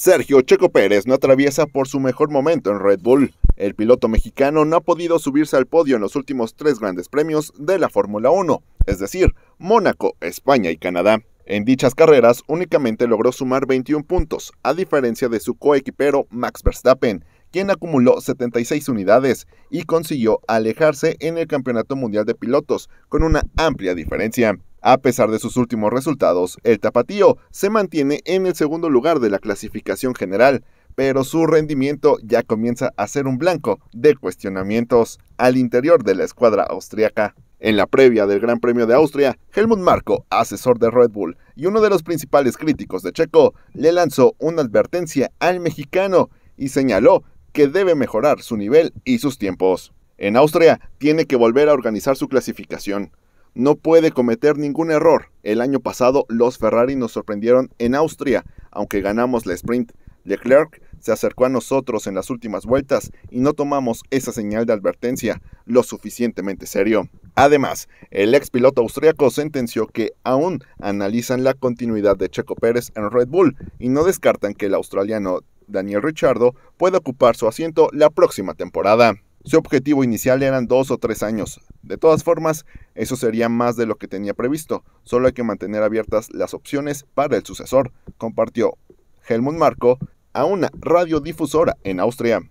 Sergio Checo Pérez no atraviesa por su mejor momento en Red Bull. El piloto mexicano no ha podido subirse al podio en los últimos tres grandes premios de la Fórmula 1, es decir, Mónaco, España y Canadá. En dichas carreras únicamente logró sumar 21 puntos, a diferencia de su coequipero Max Verstappen, quien acumuló 76 unidades y consiguió alejarse en el Campeonato Mundial de Pilotos con una amplia diferencia. A pesar de sus últimos resultados, el Tapatío se mantiene en el segundo lugar de la clasificación general, pero su rendimiento ya comienza a ser un blanco de cuestionamientos al interior de la escuadra austriaca. En la previa del Gran Premio de Austria, Helmut Marko, asesor de Red Bull y uno de los principales críticos de Checo, le lanzó una advertencia al mexicano y señaló que debe mejorar su nivel y sus tiempos. En Austria tiene que volver a organizar su clasificación, no puede cometer ningún error. El año pasado los Ferrari nos sorprendieron en Austria, aunque ganamos la sprint. Leclerc se acercó a nosotros en las últimas vueltas y no tomamos esa señal de advertencia lo suficientemente serio. Además, el ex piloto austriaco sentenció que aún analizan la continuidad de Checo Pérez en Red Bull y no descartan que el australiano Daniel Richardo pueda ocupar su asiento la próxima temporada. Su objetivo inicial eran dos o tres años. De todas formas, eso sería más de lo que tenía previsto. Solo hay que mantener abiertas las opciones para el sucesor, compartió Helmut Marco a una radiodifusora en Austria.